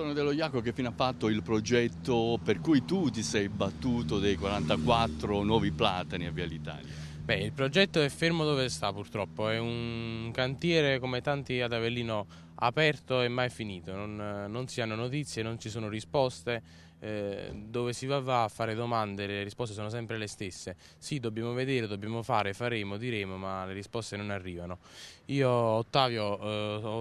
Antonio Dello Iaco che fino a fatto il progetto per cui tu ti sei battuto dei 44 nuovi platani a Via l'Italia? Beh, il progetto è fermo dove sta purtroppo, è un cantiere come tanti ad Avellino aperto e mai finito, non, non si hanno notizie, non ci sono risposte eh, dove si va, va a fare domande le risposte sono sempre le stesse. Sì, dobbiamo vedere, dobbiamo fare, faremo, diremo, ma le risposte non arrivano. Io, Ottavio,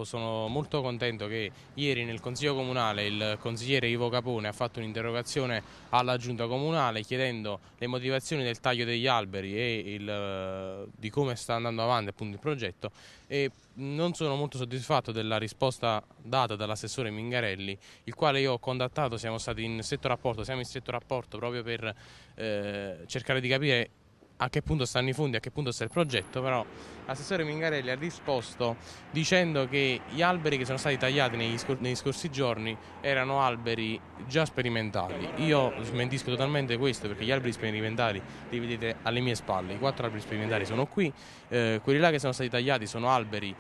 eh, sono molto contento che ieri nel Consiglio Comunale il consigliere Ivo Capone ha fatto un'interrogazione alla Giunta Comunale chiedendo le motivazioni del taglio degli alberi e il, eh, di come sta andando avanti appunto il progetto e non sono molto soddisfatto della risposta data dall'assessore Mingarelli, il quale io ho contattato, siamo stati in stretto rapporto, siamo in stretto rapporto proprio per eh, cercare di capire a che punto stanno i fondi, a che punto sta il progetto, però l'assessore Mingarelli ha risposto dicendo che gli alberi che sono stati tagliati negli, scor negli, scorsi giorni erano alberi già sperimentali. Io smentisco totalmente questo perché gli alberi sperimentali li vedete alle mie spalle, i quattro alberi sperimentali sono qui, eh, quelli là che sono stati tagliati sono alberi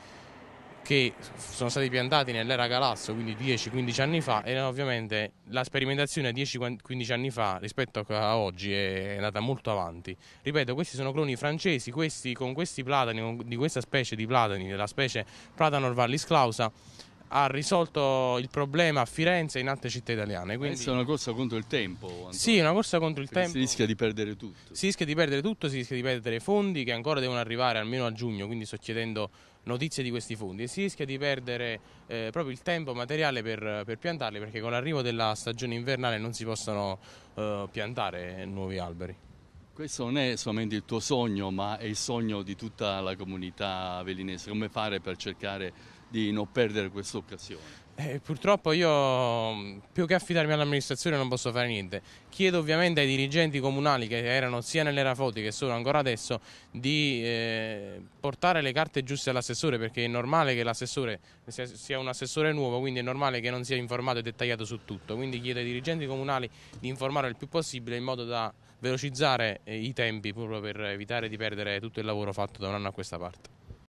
che sono stati piantati nell'era Galasso, quindi 10-15 anni fa, e ovviamente la sperimentazione 10-15 anni fa rispetto a oggi è andata molto avanti. Ripeto, questi sono cloni francesi, questi, con questi platani, di questa specie di platani, della specie Platanor Vallis clausa, ha risolto il problema a Firenze e in altre città italiane. Quindi... è una corsa contro il tempo. Antonio. Sì, una corsa contro il Perché tempo. Si rischia di perdere tutto. Si rischia di perdere tutto, si rischia di perdere fondi che ancora devono arrivare almeno a giugno, quindi sto chiedendo notizie di questi fondi e si rischia di perdere eh, proprio il tempo materiale per, per, piantarli perché con l'arrivo della stagione invernale non si possono eh, piantare nuovi alberi. Questo non è solamente il tuo sogno, ma è il sogno di tutta la comunità velinese. Come fare per cercare di non perdere questa occasione. Eh, purtroppo io mm, più che affidarmi all'amministrazione non posso fare niente. Chiedo ovviamente ai dirigenti comunali che erano sia nell'era Foti che sono ancora adesso di eh, portare le carte giuste all'assessore perché è normale che l'assessore sia, sia, un assessore nuovo, quindi è normale che non sia informato e dettagliato su tutto. Quindi chiedo ai dirigenti comunali di informare il più possibile in modo da velocizzare eh, i tempi proprio per evitare di perdere tutto il lavoro fatto da un anno a questa parte.